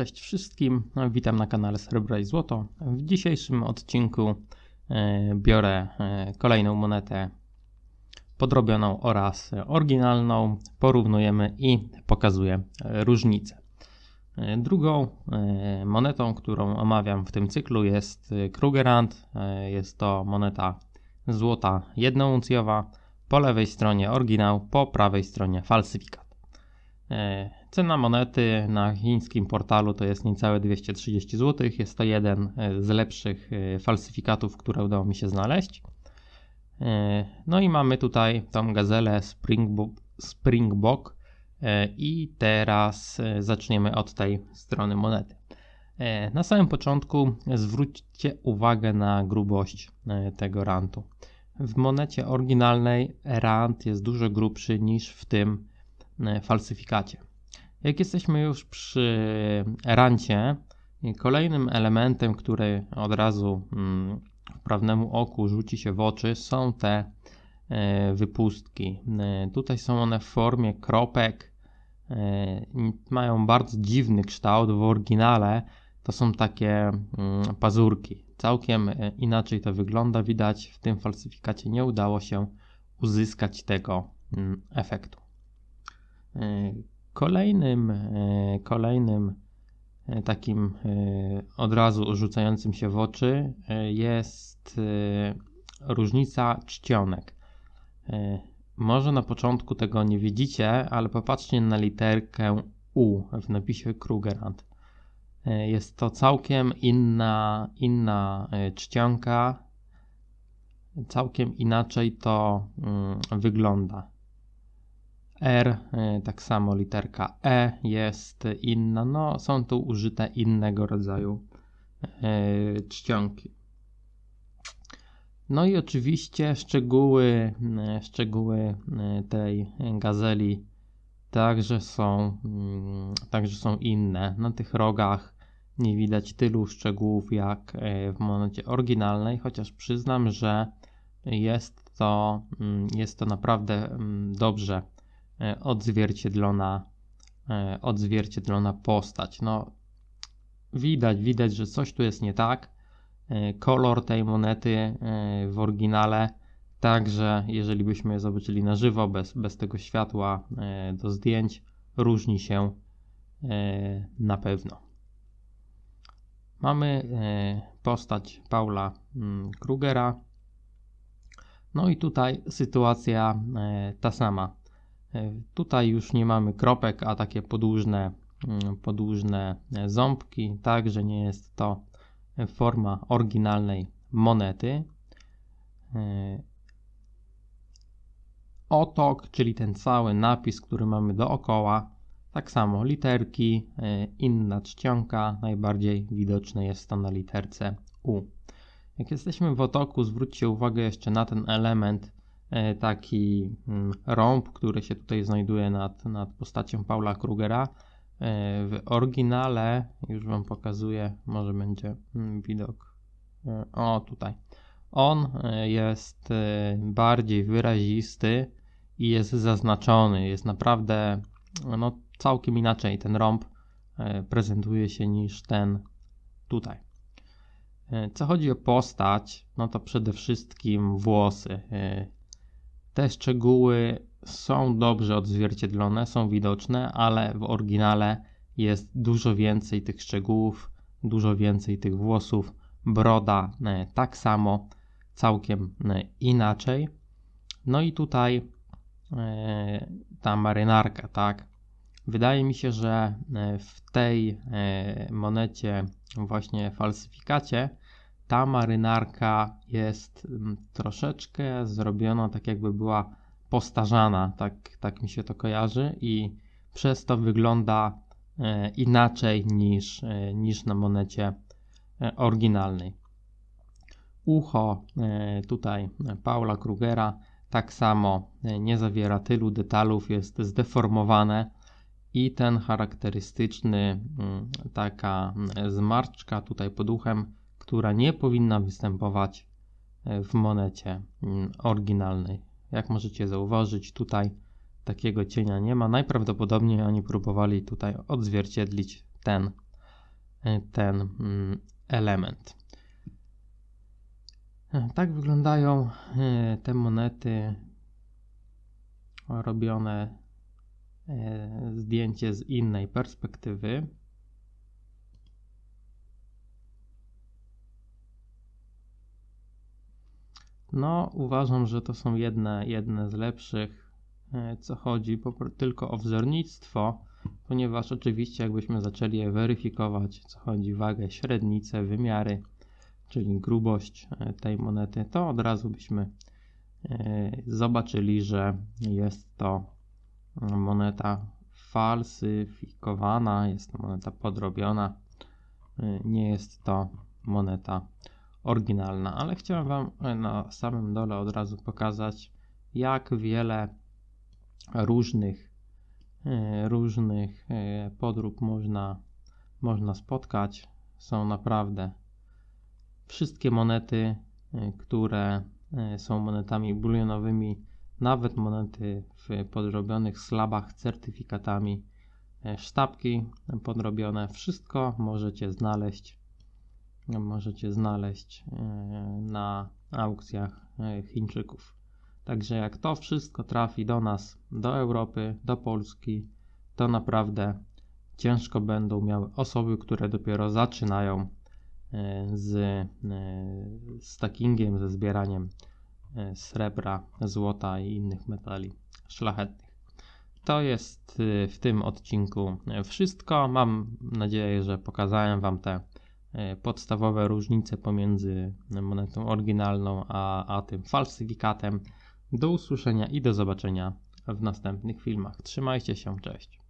Cześć wszystkim, no, witam na kanale Srebra i Złoto. W dzisiejszym odcinku e, biorę e, kolejną monetę podrobioną oraz oryginalną, porównujemy i pokazuję e, różnice. Drugą monetą, którą omawiam w tym cyklu jest Krugerrand. Jest to moneta złota jednouncjowa, po lewej stronie oryginał, po prawej stronie falsyfikat. Cena monety na chińskim portalu to jest niecałe 230 zł. Jest to jeden e, z lepszych e, falsyfikatów, które udało mi się znaleźć. E, no i mamy tutaj tą gazelę Springbok, i teraz zaczniemy od tej strony monety. Na samym początku zwróćcie uwagę na grubość tego rantu. W monecie oryginalnej rant jest dużo grubszy niż w tym falsyfikacie. Jak jesteśmy już przy rancie, kolejnym elementem, który od razu w mm, prawnemu oku rzuci się w oczy, są te e, wypustki. E, tutaj są one w formie kropek. E, mają bardzo dziwny kształt. W oryginale to są takie mm, pazurki. Całkiem inaczej to wygląda. Widać w tym falsyfikacie nie udało się uzyskać tego mm, efektu. Kolejnym, e, kolejnym e, takim e, od razu rzucającym się w oczy jest różnica czcionek. Może na początku tego nie widzicie, ale popatrzcie na literkę U w napisie Krugerrand. Jest to całkiem inna, inna czcionka, całkiem inaczej to mm, wygląda. R, y, tak samo literka E jest inna. No, są tu użyte innego rodzaju y, czcionki. No i oczywiście szczegóły, y, szczegóły tej gazeli także są, mm, także są inne. Na tych rogach nie widać tylu szczegółów jak w monocie oryginalnej, chociaż przyznam, że jest to, mm, jest to naprawdę mm, dobrze E, odzwierciedlona, e, odzwierciedlona postać. No, widać, widać, że coś tu jest nie tak. E, kolor tej monety w oryginale, także jeżeli byśmy je zobaczyli na żywo, bez, bez tego światła do zdjęć, różni się na pewno. Mamy postać Paula mm, Krugera. No i tutaj sytuacja ta sama. Tutaj już nie mamy kropek, a takie podłużne, mm, podłużne e, ząbki, także nie jest to forma oryginalnej monety. E, otok, czyli ten cały napis, który mamy dookoła, tak samo literki, e, inna czcionka, najbardziej widoczne jest to na literce U. Jak jesteśmy w otoku, zwróćcie uwagę jeszcze na ten element E, taki mm, rąb, który się tutaj znajduje nad, nad postacią Paula Krugera. E, w oryginale, już Wam pokazuję, może będzie mm, widok. E, o, tutaj. On jest bardziej wyrazisty i jest zaznaczony. Jest naprawdę no, całkiem inaczej. Ten rąb prezentuje się niż ten tutaj. Co chodzi o postać, no to przede wszystkim włosy. Te szczegóły są dobrze odzwierciedlone, są widoczne, ale w oryginale jest dużo więcej tych szczegółów, dużo więcej tych włosów. Broda e, tak samo, całkiem e, inaczej. No i tutaj e, ta marynarka, tak. Wydaje mi się, że w tej monecie, właśnie falsyfikacie, ta marynarka jest mm, troszeczkę zrobiona tak, jakby była postarzana, tak, tak mi się to kojarzy, i przez to wygląda e, inaczej niż, e, niż na monecie e, oryginalnej. Ucho tutaj Paula Krugera tak samo nie zawiera tylu detalów, jest zdeformowane i ten charakterystyczny mm, taka mm, zmarczka tutaj pod uchem która nie powinna występować e, w monecie mm, oryginalnej. Jak możecie zauważyć, tutaj takiego cienia nie ma. Najprawdopodobniej oni próbowali tutaj odzwierciedlić ten, e, ten mm, element. E, tak wyglądają te monety robione zdjęcie z innej perspektywy. No, uważam, że to są jedne, jedne z lepszych, e, co chodzi po, tylko o wzornictwo, ponieważ oczywiście jakbyśmy zaczęli je weryfikować, co chodzi wagę, średnice, wymiary, czyli grubość e, tej monety, to od razu byśmy e, zobaczyli, że jest to moneta falsyfikowana, jest to moneta podrobiona, nie jest to moneta oryginalna, ale chciałem Wam e, na samym dole od razu pokazać, jak wiele różnych, e, różnych e, podrób można, można spotkać. Są naprawdę wszystkie monety, które są monetami bulionowymi, nawet monety w podrobionych slabach certyfikatami, sztabki podrobione, wszystko możecie znaleźć możecie znaleźć e, na aukcjach e, Chińczyków. Także jak to wszystko trafi do nas, do Europy, do Polski, to naprawdę ciężko będą miały osoby, które dopiero zaczynają e, z stakingiem, ze zbieraniem srebra, złota i innych metali szlachetnych. To jest w tym odcinku wszystko. Mam nadzieję, że pokazałem Wam te E, podstawowe różnice pomiędzy monetą oryginalną a, a tym falsyfikatem. Do usłyszenia i do zobaczenia w następnych filmach. Trzymajcie się, cześć.